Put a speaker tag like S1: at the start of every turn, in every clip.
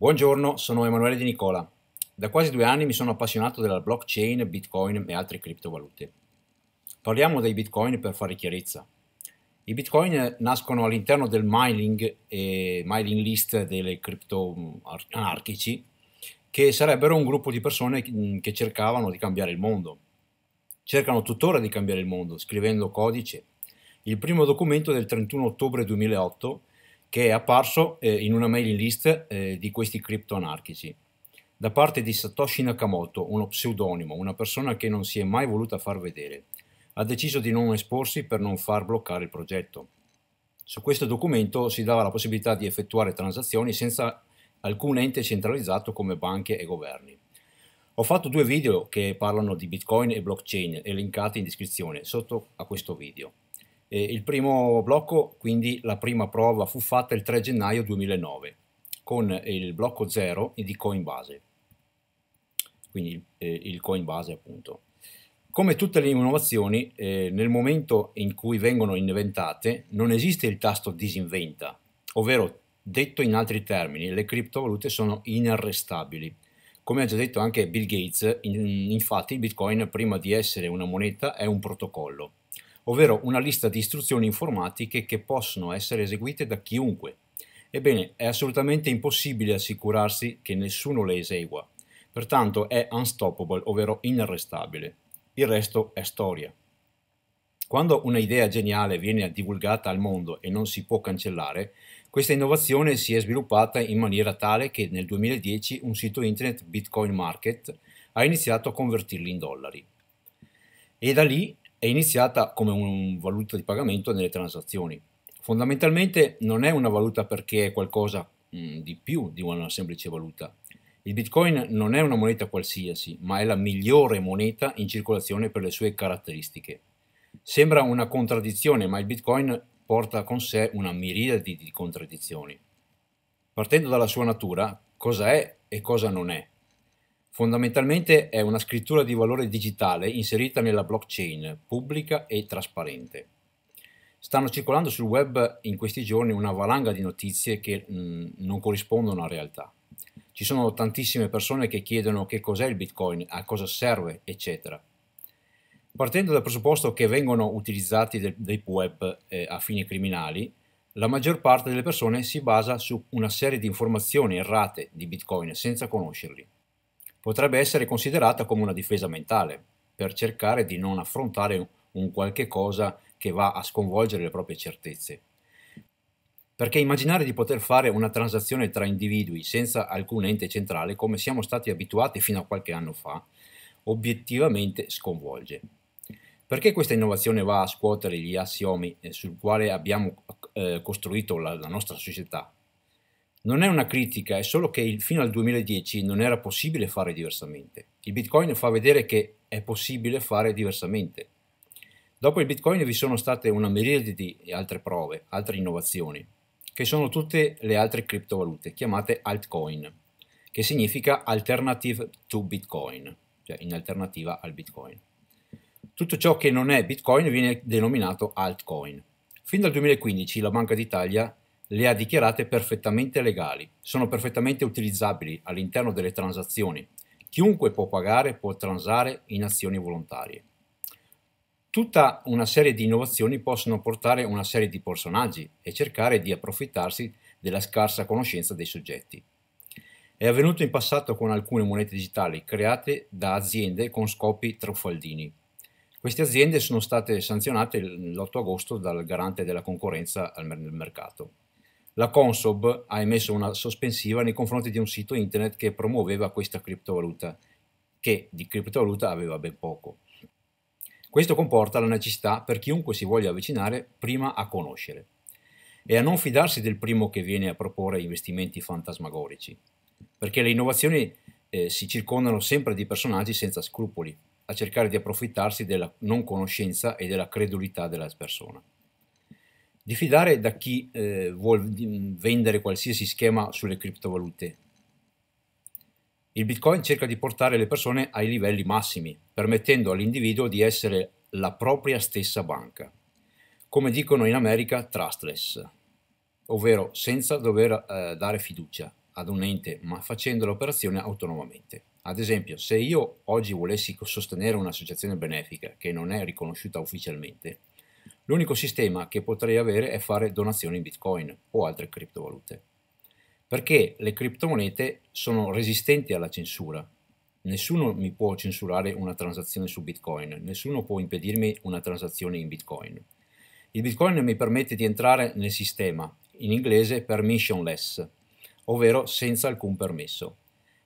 S1: Buongiorno, sono Emanuele Di Nicola. Da quasi due anni mi sono appassionato della blockchain, bitcoin e altre criptovalute. Parliamo dei bitcoin per fare chiarezza. I bitcoin nascono all'interno del mailing e mailing list delle cripto mm, anarchici, che sarebbero un gruppo di persone mm, che cercavano di cambiare il mondo. Cercano tuttora di cambiare il mondo, scrivendo codice. Il primo documento del 31 ottobre 2008 che è apparso eh, in una mailing list eh, di questi criptoanarchici da parte di Satoshi Nakamoto, uno pseudonimo, una persona che non si è mai voluta far vedere. Ha deciso di non esporsi per non far bloccare il progetto. Su questo documento si dava la possibilità di effettuare transazioni senza alcun ente centralizzato come banche e governi. Ho fatto due video che parlano di Bitcoin e blockchain elencati in descrizione sotto a questo video. Eh, il primo blocco, quindi la prima prova, fu fatta il 3 gennaio 2009 con il blocco 0 di Coinbase, quindi eh, il Coinbase appunto. Come tutte le innovazioni, eh, nel momento in cui vengono inventate non esiste il tasto disinventa, ovvero detto in altri termini, le criptovalute sono inarrestabili. Come ha già detto anche Bill Gates, in, infatti il Bitcoin prima di essere una moneta è un protocollo ovvero una lista di istruzioni informatiche che possono essere eseguite da chiunque. Ebbene, è assolutamente impossibile assicurarsi che nessuno le esegua, pertanto è unstoppable, ovvero inarrestabile. Il resto è storia. Quando un'idea geniale viene divulgata al mondo e non si può cancellare, questa innovazione si è sviluppata in maniera tale che nel 2010 un sito internet Bitcoin Market ha iniziato a convertirli in dollari. E da lì è iniziata come un valuta di pagamento nelle transazioni. Fondamentalmente non è una valuta perché è qualcosa mm, di più di una semplice valuta. Il Bitcoin non è una moneta qualsiasi, ma è la migliore moneta in circolazione per le sue caratteristiche. Sembra una contraddizione, ma il Bitcoin porta con sé una miriade di contraddizioni. Partendo dalla sua natura, cosa è e cosa non è, Fondamentalmente è una scrittura di valore digitale inserita nella blockchain, pubblica e trasparente. Stanno circolando sul web in questi giorni una valanga di notizie che mh, mm, non corrispondono alla realtà. Ci sono tantissime persone che chiedono che cos'è il Bitcoin, a cosa serve, eccetera. Partendo dal presupposto che vengono utilizzati del, dei web eh, a fini criminali, la maggior parte delle persone si basa su una serie di informazioni errate di Bitcoin senza conoscerli potrebbe essere considerata come una difesa mentale, per cercare di non affrontare un qualche cosa che va a sconvolgere le proprie certezze. Perché immaginare di poter fare una transazione tra individui senza alcun ente centrale, come siamo stati abituati fino a qualche anno fa, obiettivamente sconvolge. Perché questa innovazione va a scuotere gli assiomi eh, sul quale abbiamo eh, costruito la, la nostra società? Non è una critica, è solo che il, fino al 2010 non era possibile fare diversamente. Il Bitcoin fa vedere che è possibile fare diversamente. Dopo il Bitcoin vi sono state una miriade di altre prove, altre innovazioni, che sono tutte le altre criptovalute chiamate altcoin, che significa alternative to Bitcoin, cioè in alternativa al Bitcoin. Tutto ciò che non è Bitcoin viene denominato altcoin. Fin dal 2015 la Banca d'Italia le ha dichiarate perfettamente legali, sono perfettamente utilizzabili all'interno delle transazioni. Chiunque può pagare può transare in azioni volontarie. Tutta una serie di innovazioni possono portare una serie di personaggi e cercare di approfittarsi della scarsa conoscenza dei soggetti. È avvenuto in passato con alcune monete digitali create da aziende con scopi truffaldini. Queste aziende sono state sanzionate l'8 agosto dal garante della concorrenza al mercato la Consob ha emesso una sospensiva nei confronti di un sito internet che promuoveva questa criptovaluta, che di criptovaluta aveva ben poco. Questo comporta la necessità per chiunque si voglia avvicinare prima a conoscere e a non fidarsi del primo che viene a proporre investimenti fantasmagorici, perché le innovazioni eh, si circondano sempre di personaggi senza scrupoli, a cercare di approfittarsi della non conoscenza e della credulità della persona diffidare da chi eh, vuole vendere qualsiasi schema sulle criptovalute. Il Bitcoin cerca di portare le persone ai livelli massimi, permettendo all'individuo di essere la propria stessa banca, come dicono in America trustless, ovvero senza dover eh, dare fiducia ad un ente, ma facendo l'operazione autonomamente. Ad esempio, se io oggi volessi sostenere un'associazione benefica che non è riconosciuta ufficialmente, L'unico sistema che potrei avere è fare donazioni in Bitcoin o altre criptovalute. Perché le criptomonete sono resistenti alla censura. Nessuno mi può censurare una transazione su Bitcoin, nessuno può impedirmi una transazione in Bitcoin. Il Bitcoin mi permette di entrare nel sistema, in inglese permissionless, ovvero senza alcun permesso.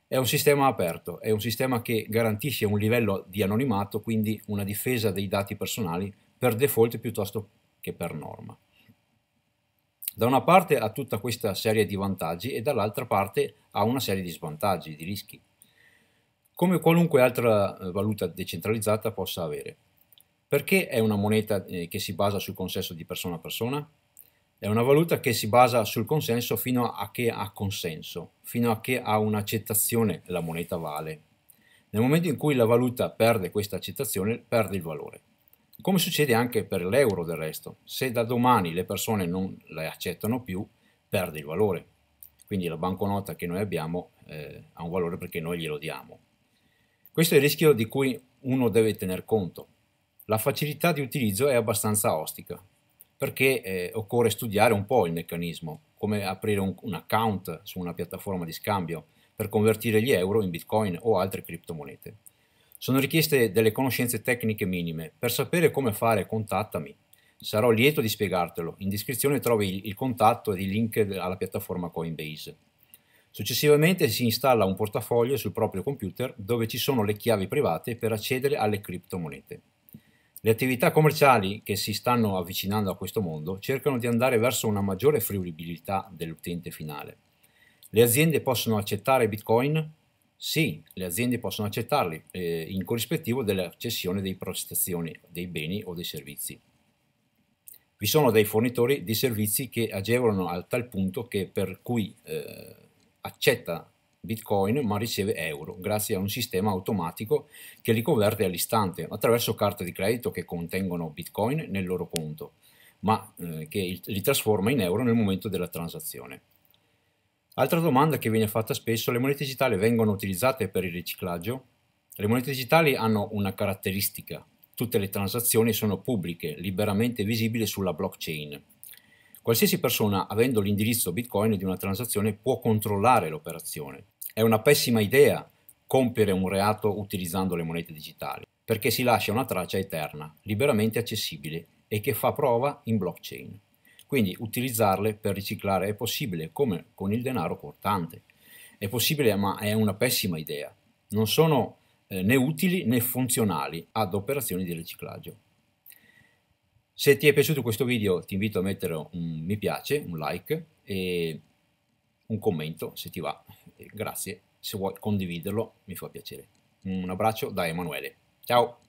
S1: È un sistema aperto, è un sistema che garantisce un livello di anonimato, quindi una difesa dei dati personali per default piuttosto che per norma. Da una parte ha tutta questa serie di vantaggi e dall'altra parte ha una serie di svantaggi, di rischi, come qualunque altra eh, valuta decentralizzata possa avere. Perché è una moneta eh, che si basa sul consenso di persona a persona? È una valuta che si basa sul consenso fino a che ha consenso, fino a che ha un'accettazione la moneta vale. Nel momento in cui la valuta perde questa accettazione, perde il valore come succede anche per l'euro del resto. Se da domani le persone non le accettano più, perde il valore. Quindi la banconota che noi abbiamo eh, ha un valore perché noi glielo diamo. Questo è il rischio di cui uno deve tener conto. La facilità di utilizzo è abbastanza ostica, perché eh, occorre studiare un po' il meccanismo, come aprire un, un account su una piattaforma di scambio per convertire gli euro in bitcoin o altre criptomonete. Sono richieste delle conoscenze tecniche minime. Per sapere come fare contattami. Sarò lieto di spiegartelo. In descrizione trovi il contatto e il link alla piattaforma Coinbase. Successivamente si installa un portafoglio sul proprio computer dove ci sono le chiavi private per accedere alle criptomonete. Le attività commerciali che si stanno avvicinando a questo mondo cercano di andare verso una maggiore fruibilità dell'utente finale. Le aziende possono accettare Bitcoin sì, le aziende possono accettarli eh, in corrispettivo della cessione dei prestazioni dei beni o dei servizi. Vi sono dei fornitori di servizi che agevolano a tal punto che per cui eh, accetta bitcoin ma riceve euro grazie a un sistema automatico che li converte all'istante attraverso carte di credito che contengono bitcoin nel loro conto ma eh, che li trasforma in euro nel momento della transazione. Altra domanda che viene fatta spesso, le monete digitali vengono utilizzate per il riciclaggio? Le monete digitali hanno una caratteristica, tutte le transazioni sono pubbliche, liberamente visibili sulla blockchain. Qualsiasi persona, avendo l'indirizzo Bitcoin di una transazione, può controllare l'operazione. È una pessima idea compiere un reato utilizzando le monete digitali, perché si lascia una traccia eterna, liberamente accessibile e che fa prova in blockchain quindi utilizzarle per riciclare è possibile come con il denaro portante. È possibile ma è una pessima idea. Non sono eh, né utili né funzionali ad operazioni di riciclaggio. Se ti è piaciuto questo video ti invito a mettere un mi piace, un like e un commento se ti va. Grazie, se vuoi condividerlo mi fa piacere. Un abbraccio da Emanuele. Ciao!